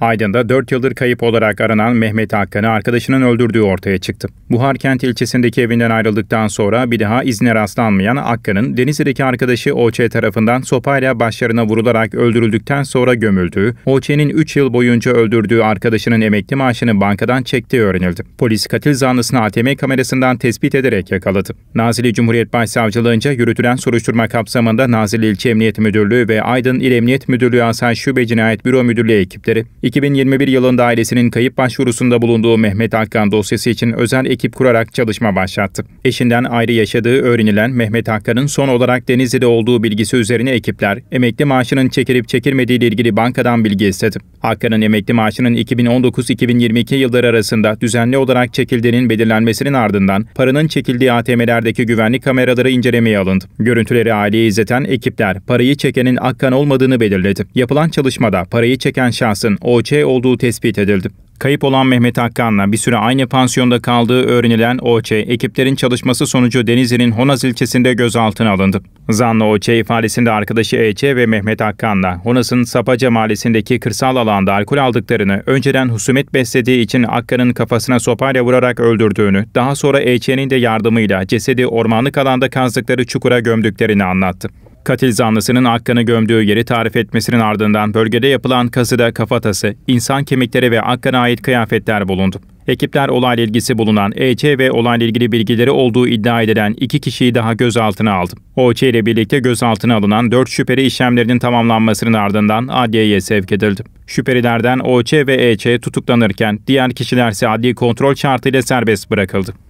Aydın'da 4 yıldır kayıp olarak aranan Mehmet Hakan'ı arkadaşının öldürdüğü ortaya çıktı. Buhar Kent ilçesindeki evinden ayrıldıktan sonra bir daha izne rastlanmayan Akkan'ın Denizli'deki arkadaşı OÇ tarafından sopayla başlarına vurularak öldürüldükten sonra gömüldüğü, OÇ'nin 3 yıl boyunca öldürdüğü arkadaşının emekli maaşını bankadan çektiği öğrenildi. Polis katil zanlısını ATM kamerasından tespit ederek yakaladı. Nazilli Cumhuriyet Başsavcılığınca yürütülen soruşturma kapsamında Nazilli İlçe Emniyet Müdürlüğü ve Aydın İl Emniyet Müdürlüğü Asayiş Şube Cinayet Büro Müdürlüğü ekipleri 2021 yılında ailesinin kayıp başvurusunda bulunduğu Mehmet Hakkan dosyası için özel ekip kurarak çalışma başlattı. Eşinden ayrı yaşadığı öğrenilen Mehmet Hakkan'ın son olarak Denizli'de olduğu bilgisi üzerine ekipler, emekli maaşının çekilip çekilmediği ile ilgili bankadan bilgi istedi. Hakkan'ın emekli maaşının 2019-2022 yılları arasında düzenli olarak çekildiğinin belirlenmesinin ardından paranın çekildiği ATM'lerdeki güvenlik kameraları incelemeye alındı. Görüntüleri aileye izleten ekipler parayı çekenin Hakkan olmadığını belirledi. Yapılan çalışmada parayı çeken şahsın o OÇ olduğu tespit edildi. Kayıp olan Mehmet Hakkan'la bir süre aynı pansiyonda kaldığı öğrenilen OÇ, ekiplerin çalışması sonucu Denizli'nin Honaz ilçesinde gözaltına alındı. Zanlı OÇ ifadesinde arkadaşı EÇ ve Mehmet Hakkan'la Honaz'ın Sapaca mahallesindeki kırsal alanda alkol aldıklarını, önceden husumet beslediği için Hakkan'ın kafasına sopayla vurarak öldürdüğünü, daha sonra EÇ'nin de yardımıyla cesedi ormanlık alanda kazdıkları çukura gömdüklerini anlattı katil zanlısının Akkan'ı gömdüğü yeri tarif etmesinin ardından bölgede yapılan kazıda kafatası, insan kemikleri ve Akkan'a ait kıyafetler bulundu. Ekipler olayla ilgisi bulunan E.Ç. ve olayla ilgili bilgileri olduğu iddia edilen iki kişiyi daha gözaltına aldı. O.Ç. ile birlikte gözaltına alınan dört şüpheli işlemlerinin tamamlanmasının ardından adliyeye sevk edildi. Şüphelilerden O.Ç. ve E.Ç. tutuklanırken diğer kişiler ise adli kontrol şartıyla serbest bırakıldı.